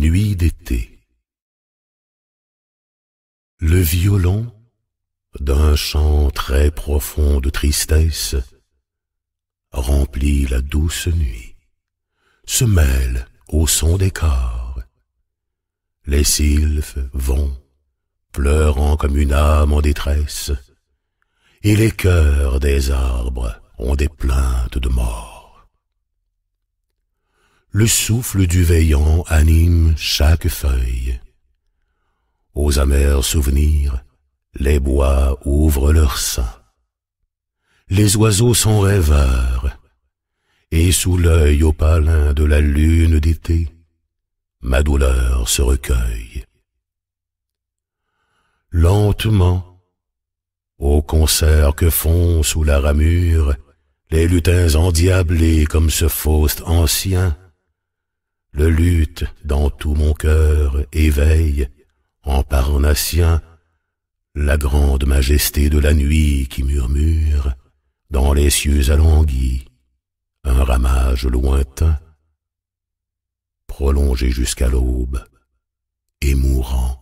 Nuit d'été. Le violon, d'un chant très profond de tristesse, remplit la douce nuit, se mêle au son des corps. Les sylphes vont, pleurant comme une âme en détresse, et les cœurs des arbres ont des plaintes de mort le souffle du veillant anime chaque feuille. Aux amers souvenirs, les bois ouvrent leurs seins. Les oiseaux sont rêveurs, et sous l'œil opalin de la lune d'été, ma douleur se recueille. Lentement, au concert que font sous la ramure les lutins endiablés comme ce Faust ancien, lutte dans tout mon cœur éveille, en parnassien, la grande majesté de la nuit qui murmure, dans les cieux alanguis, un ramage lointain, prolongé jusqu'à l'aube, et mourant.